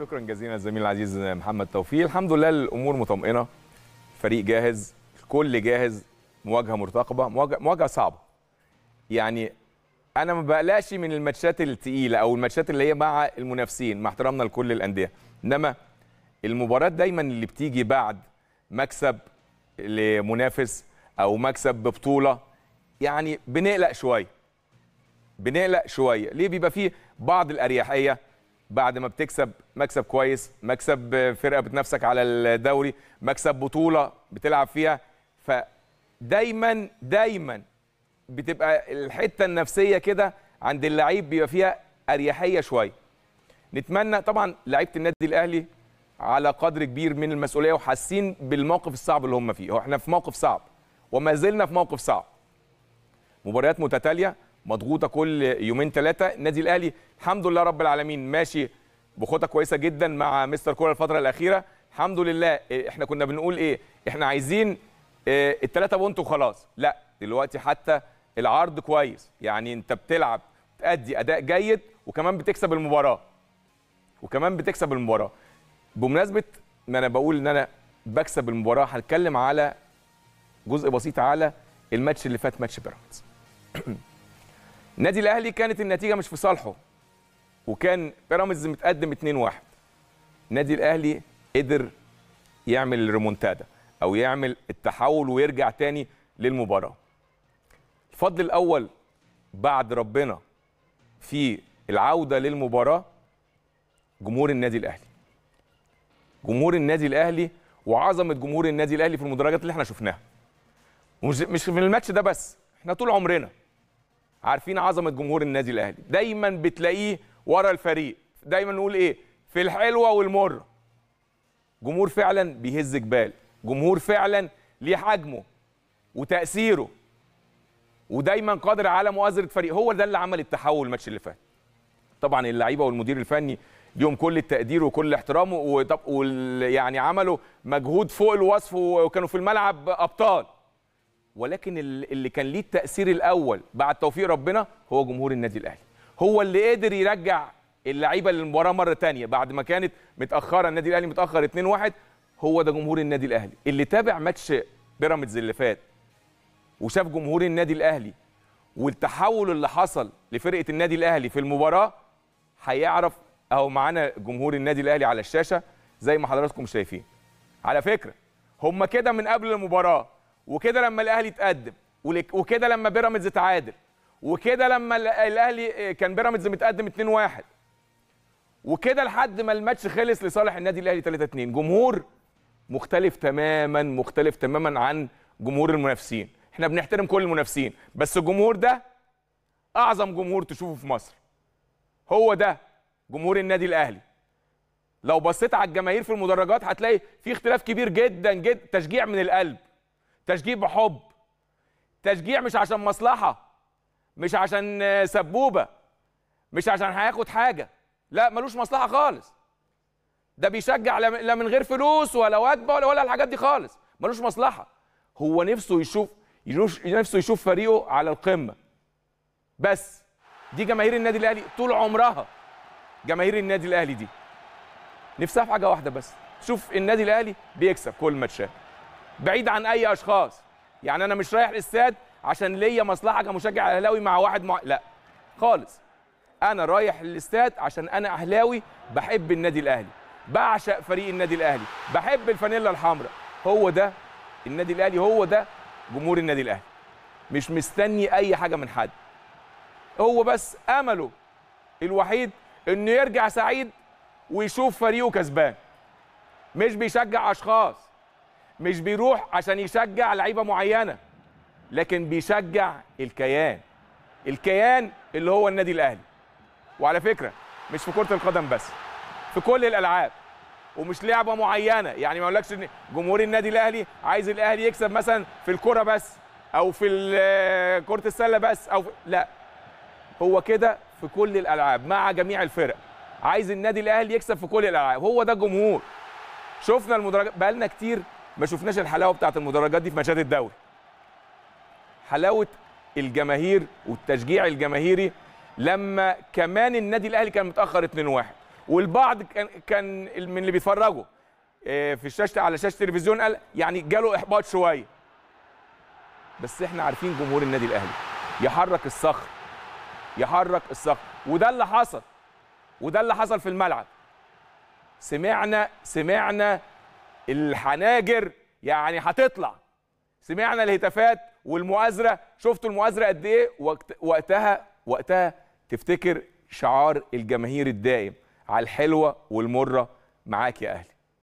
شكرا جزيلا الزميل العزيز محمد توفيق الحمد لله الامور مطمئنه فريق جاهز الكل جاهز مواجهه مرتقبه مواجهه, مواجهة صعبه يعني انا ما بقلقش من الماتشات الثقيله او الماتشات اللي هي مع المنافسين مع احترامنا لكل الانديه انما المباريات دايما اللي بتيجي بعد مكسب لمنافس او مكسب ببطوله يعني بنقلق شويه بنقلق شويه ليه بيبقى فيه بعض الاريحيه بعد ما بتكسب مكسب كويس مكسب فرقه بتنافسك على الدوري مكسب بطوله بتلعب فيها فدايما دايما بتبقى الحته النفسيه كده عند اللعيب بيبقى فيها اريحيه شويه نتمنى طبعا لعيبه النادي الاهلي على قدر كبير من المسؤوليه وحاسين بالموقف الصعب اللي هم فيه هو احنا في موقف صعب وما زلنا في موقف صعب مباريات متتاليه مضغوطه كل يومين ثلاثه النادي الاهلي الحمد لله رب العالمين ماشي بخطه كويسه جدا مع مستر كولر الفتره الاخيره الحمد لله إيه، احنا كنا بنقول ايه احنا عايزين اه الثلاثه بونت وخلاص لا دلوقتي حتى العرض كويس يعني انت بتلعب تأدي اداء جيد وكمان بتكسب المباراه وكمان بتكسب المباراه بمناسبه ما انا بقول ان انا بكسب المباراه هتكلم على جزء بسيط على الماتش اللي فات ماتش بيراميدز النادي الاهلي كانت النتيجه مش في صالحه وكان بيراميدز متقدم 2-1 النادي الاهلي قدر يعمل الريمونتادا او يعمل التحول ويرجع تاني للمباراه الفضل الاول بعد ربنا في العوده للمباراه جمهور النادي الاهلي جمهور النادي الاهلي وعظمه جمهور النادي الاهلي في المدرجات اللي احنا شفناها ومش مش في الماتش ده بس احنا طول عمرنا عارفين عظمه جمهور النادي الاهلي دايما بتلاقيه ورا الفريق دايما نقول ايه في الحلوه والمره جمهور فعلا بيهز جبال جمهور فعلا ليه حجمه وتاثيره ودايما قادر على مؤازره فريق هو ده اللي عمل التحول الماتش اللي فات طبعا اللعيبه والمدير الفني ليهم كل التقدير وكل احترامه ويعني عملوا مجهود فوق الوصف وكانوا في الملعب ابطال ولكن اللي كان ليه التاثير الاول بعد توفيق ربنا هو جمهور النادي الاهلي هو اللي قدر يرجع اللعيبه للمباراه مره ثانيه بعد ما كانت متاخره النادي الاهلي متاخر 2-1 هو ده جمهور النادي الاهلي اللي تابع ماتش بيراميدز اللي فات وشاف جمهور النادي الاهلي والتحول اللي حصل لفرقه النادي الاهلي في المباراه هيعرف اهو معانا جمهور النادي الاهلي على الشاشه زي ما حضراتكم شايفين على فكره هم كده من قبل المباراه وكده لما الاهلي اتقدم وكده لما بيراميدز اتعادل وكده لما الاهلي آه، كان بيراميدز متقدم 2-1 وكده لحد ما الماتش خلص لصالح النادي الاهلي 3-2 جمهور مختلف تماما مختلف تماما عن جمهور المنافسين احنا بنحترم كل المنافسين بس الجمهور ده اعظم جمهور تشوفه في مصر هو ده جمهور النادي الاهلي لو بصيت على الجماهير في المدرجات هتلاقي في اختلاف كبير جدا جدا تشجيع من القلب تشجيع بحب تشجيع مش عشان مصلحه مش عشان آه، سبوبه مش عشان هياخد حاجه لا ملوش مصلحه خالص ده بيشجع لا من غير فلوس ولا وجبه ولا ولا الحاجات دي خالص ملوش مصلحه هو نفسه يشوف نفسه يشوف فريقه على القمه بس دي جماهير النادي الاهلي طول عمرها جماهير النادي الاهلي دي نفسها في حاجه واحده بس تشوف النادي الاهلي بيكسب كل ماتشات بعيد عن اي اشخاص يعني انا مش رايح الاستاد عشان ليا مصلحه كمشجع اهلاوي مع واحد مع... لا خالص انا رايح الاستاد عشان انا اهلاوي بحب النادي الاهلي بعشق فريق النادي الاهلي بحب الفانيلا الحمراء هو ده النادي الاهلي هو ده جمهور النادي الاهلي مش مستني اي حاجه من حد هو بس امله الوحيد انه يرجع سعيد ويشوف فريقه كسبان مش بيشجع اشخاص مش بيروح عشان يشجع لعيبه معينه لكن بيشجع الكيان الكيان اللي هو النادي الاهلي وعلى فكره مش في كره القدم بس في كل الالعاب ومش لعبه معينه يعني ما اقولكش ان جمهور النادي الاهلي عايز الاهلي يكسب مثلا في الكره بس او في آه، كره السله بس او في... لا هو كده في كل الالعاب مع جميع الفرق عايز النادي الاهلي يكسب في كل الالعاب هو ده الجمهور شفنا المدرجات بقالنا كتير ما شفناش الحلاوه بتاعت المدرجات دي في ماتشات الدوري حلاوه الجماهير والتشجيع الجماهيري لما كمان النادي الاهلي كان متاخر 2-1 والبعض كان كان من اللي بيتفرجوا آه، في الشاشه على شاشه التلفزيون قال يعني جاله احباط شويه بس احنا عارفين جمهور النادي الاهلي يحرك الصخر يحرك الصخر وده اللي حصل وده اللي حصل في الملعب سمعنا سمعنا الحناجر يعني هتطلع سمعنا الهتافات والمؤازره شفتوا المؤازره قد ايه وقت وقتها وقتها تفتكر شعار الجماهير الدائم على الحلوه والمره معاك يا اهلي